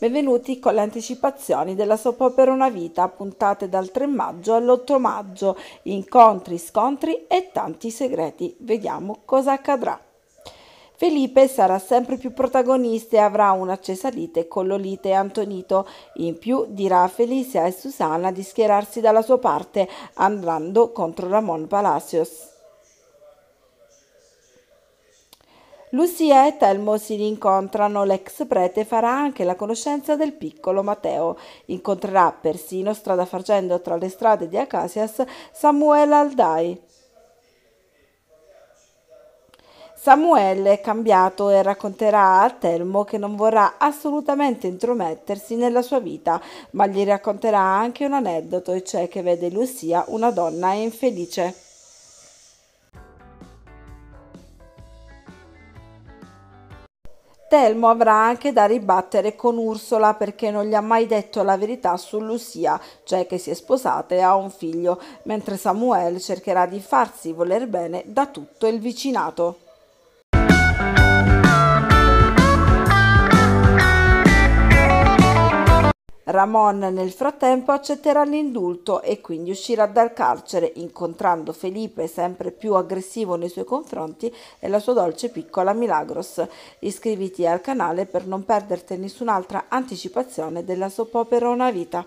Benvenuti con le anticipazioni della Sopopera Una Vita, puntate dal 3 maggio all'8 maggio, incontri, scontri e tanti segreti. Vediamo cosa accadrà. Felipe sarà sempre più protagonista e avrà un'accesa lite con Lolita e Antonito. In più dirà a Felicia e Susanna di schierarsi dalla sua parte, andando contro Ramon Palacios. Lucia e Telmo si rincontrano, l'ex prete farà anche la conoscenza del piccolo Matteo. Incontrerà persino, strada facendo tra le strade di Acacias, Samuel Aldai. Samuele è cambiato e racconterà a Telmo che non vorrà assolutamente intromettersi nella sua vita, ma gli racconterà anche un aneddoto, e cioè che vede Lucia una donna infelice. Telmo avrà anche da ribattere con Ursula perché non gli ha mai detto la verità su Lucia, cioè che si è sposata e ha un figlio, mentre Samuel cercherà di farsi voler bene da tutto il vicinato. Ramon nel frattempo accetterà l'indulto e quindi uscirà dal carcere incontrando Felipe sempre più aggressivo nei suoi confronti e la sua dolce piccola Milagros. Iscriviti al canale per non perderti nessun'altra anticipazione della soap opera Una Vita.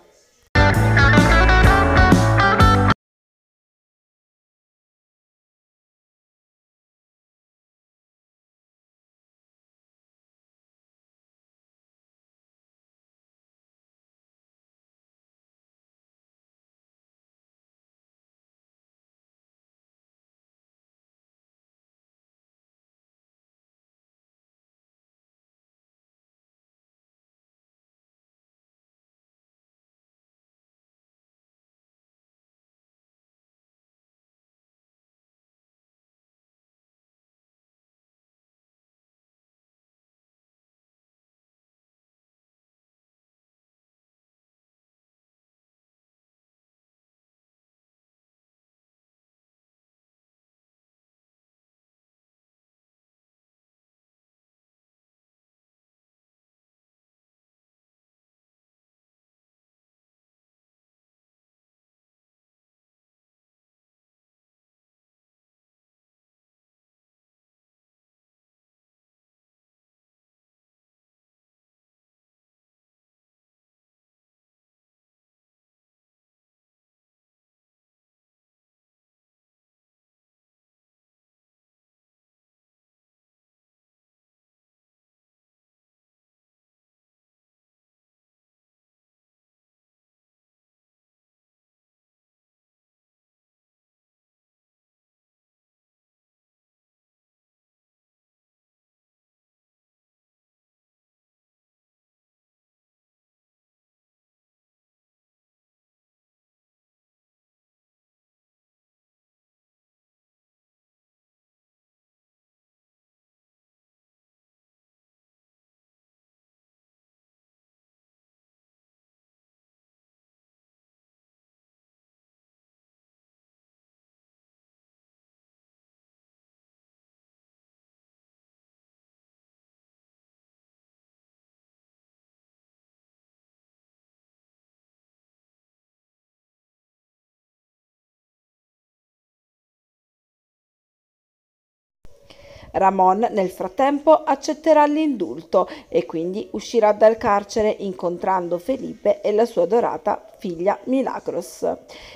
Ramon nel frattempo accetterà l'indulto e quindi uscirà dal carcere incontrando Felipe e la sua adorata figlia Milagros.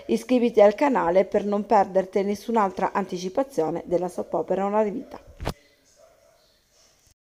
Iscriviti al canale per non perderti nessun'altra anticipazione della soap opera Una vita.